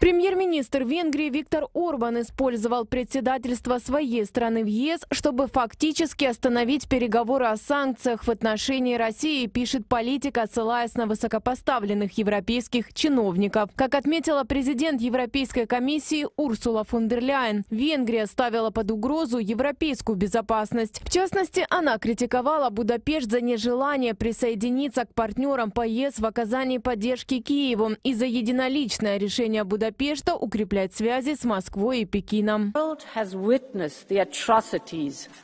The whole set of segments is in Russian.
Премьер-министр Венгрии Виктор Орбан использовал председательство своей страны в ЕС, чтобы фактически остановить переговоры о санкциях в отношении России, пишет политик, отсылаясь на высокопоставленных европейских чиновников. Как отметила президент Европейской комиссии Урсула фон дер Ляйен, Венгрия ставила под угрозу европейскую безопасность. В частности, она критиковала Будапешт за нежелание присоединиться к партнерам по ЕС в оказании поддержки Киеву и за единоличное решение Будапешта Будапешта укреплять связи с Москвой и Пекином.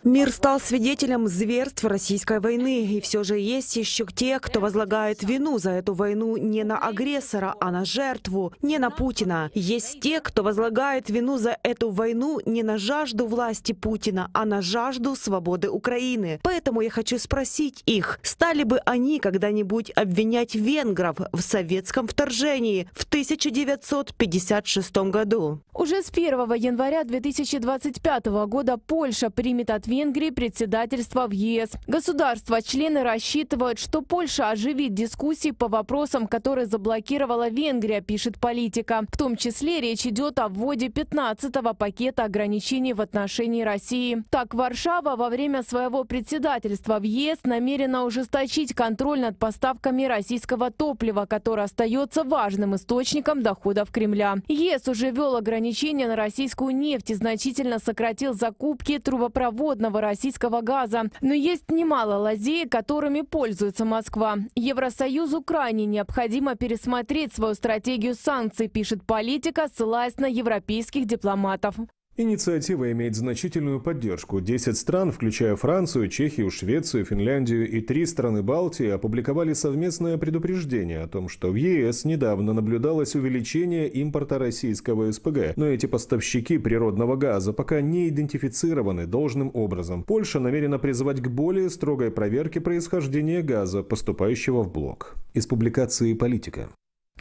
Мир стал свидетелем зверств российской войны. И все же есть еще те, кто возлагает вину за эту войну не на агрессора, а на жертву, не на Путина. Есть те, кто возлагает вину за эту войну не на жажду власти Путина, а на жажду свободы Украины. Поэтому я хочу спросить их, стали бы они когда-нибудь обвинять венгров в советском вторжении в 1950 1956 году. Уже с 1 января 2025 года Польша примет от Венгрии председательство в ЕС. Государства-члены рассчитывают, что Польша оживит дискуссии по вопросам, которые заблокировала Венгрия, пишет политика. В том числе речь идет о вводе 15-го пакета ограничений в отношении России. Так, Варшава во время своего председательства в ЕС намерена ужесточить контроль над поставками российского топлива, которое остается важным источником доходов Кремля рубля. ЕС уже ввел ограничения на российскую нефть и значительно сократил закупки трубопроводного российского газа. Но есть немало лазеек, которыми пользуется Москва. Евросоюзу крайне необходимо пересмотреть свою стратегию санкций, пишет политика, ссылаясь на европейских дипломатов. Инициатива имеет значительную поддержку. Десять стран, включая Францию, Чехию, Швецию, Финляндию и три страны Балтии, опубликовали совместное предупреждение о том, что в ЕС недавно наблюдалось увеличение импорта российского СПГ, но эти поставщики природного газа пока не идентифицированы должным образом. Польша намерена призвать к более строгой проверке происхождения газа, поступающего в блок. Из публикации «Политика».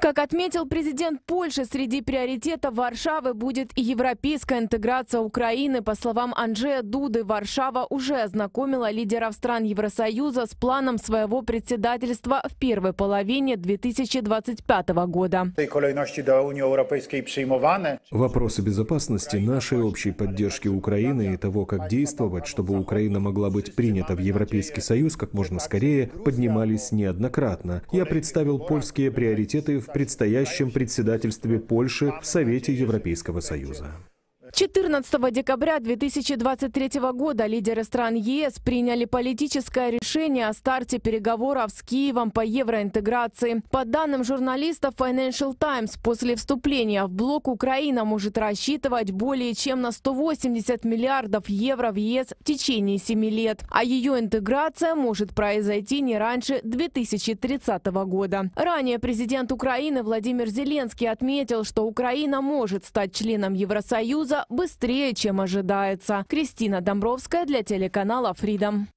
Как отметил президент Польши, среди приоритетов Варшавы будет и европейская интеграция Украины. По словам Анджея Дуды, Варшава уже ознакомила лидеров стран Евросоюза с планом своего председательства в первой половине 2025 года. Вопросы безопасности, нашей общей поддержки Украины и того, как действовать, чтобы Украина могла быть принята в Европейский Союз как можно скорее, поднимались неоднократно. Я представил польские приоритеты в предстоящем председательстве Польши в Совете Европейского Союза. 14 декабря 2023 года лидеры стран ЕС приняли политическое решение о старте переговоров с Киевом по евроинтеграции. По данным журналистов Financial Times, после вступления в блок Украина может рассчитывать более чем на 180 миллиардов евро в ЕС в течение 7 лет, а ее интеграция может произойти не раньше 2030 года. Ранее президент Украины Владимир Зеленский отметил, что Украина может стать членом Евросоюза быстрее, чем ожидается. Кристина Домбровская для телеканала Freedom.